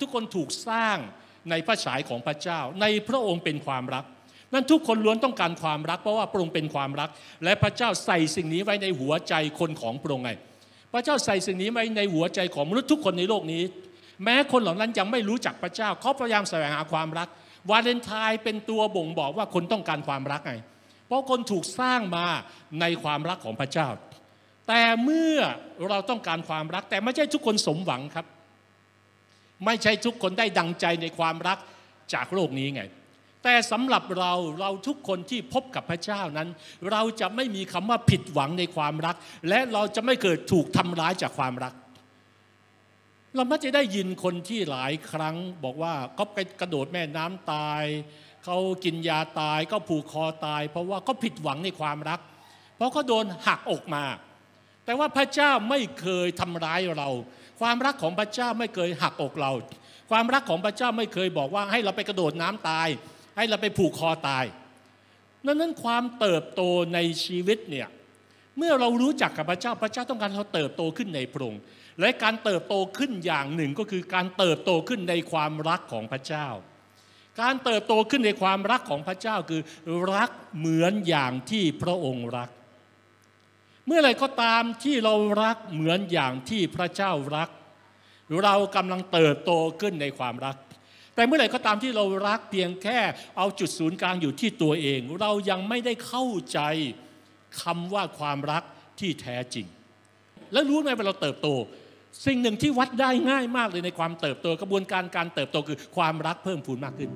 ทุกคนถูกสร้างในพระฉายของพระเจ้า ในพระองค์เป็นความรัก นั้นทุกคนล้วนต้องการความรักเพราะว่าพระองค์เป็นความรัก และพระเจ้าใส่สิ่งนี้ไว้ในหัวใจคนของพระองค์ไงพระเจ้าใส่สิ่งนี้ไว้ในหัวใจของมนุษย์ทุกคนในโลกนี้ แม้คนเหล่านั้นยังไม่รู้จักพระเจ้าเขาพยายามแสวงหาความรักวาเลนไทน์เป็นตัวบ่งบอกว่าคนต้องการความรักไง เพราะคนถูกสร้างมาในความรักของพระเจ้า แต่เมื่อเราต้องการความรัก แต่ไม่ใช่ทุกคนสมหวังครับไม่ใช่ทุกคนได้ดังใจในความรักจากโลกนี้ไง แต่สำหรับเราเราทุกคนที่พบกับพระเจ้านั้น เราจะไม่มีคำว่าผิดหวังในความรัก และเราจะไม่เกิดถูกทำร้ายจากความรัก เรามักจะได้ยินคนที่หลายครั้ง บอกว่าเขากระโดดแม่น้ำตาย เขากินยาตายก็ผูกคอตาย เพราะว่าเขาผิดหวังในความรัก เพราะเขาโดนหักอกมาแต่ว่าพระเจ้าไม่เคยทำร้ายเราความรักของพระเจ้าไม่เคยหักอกเรา ความรักของพระเจ้าไม่เคยบอกว่าให้เราไปกระโดดน้ำตาย ให้เราไปผูกคอตาย นั้นนั้นความเติบโตในชีวิตเนี่ยเมื่อเรารู้จักกับพระเจ้าพระเจ้าต้องการเราเติบโตขึ้นในพระองค์และการเติบโตขึ้นอย่างหนึ่งก็คือการเติบโตขึ้นในความรักของพระเจ้า การเติบโตขึ้นในความรักของพระเจ้าคือรักเหมือนอย่างที่พระองค์รักเมื่อไรก็ตามที่เรารักเหมือนอย่างที่พระเจ้ารัก เรากำลังเติบโตขึ้นในความรัก แต่เมื่อไหร่ก็ตามที่เรารักเพียงแค่เอาจุดศูนย์กลางอยู่ที่ตัวเอง เรายังไม่ได้เข้าใจคำว่าความรักที่แท้จริง แล้วรู้ไหมเวลาเาเติบโต สิ่งหนึ่งที่วัดได้ง่ายมากเลยในความเติบโต กระบวนการการเติบโตคือความรักเพิ่มพูนมากขึ้น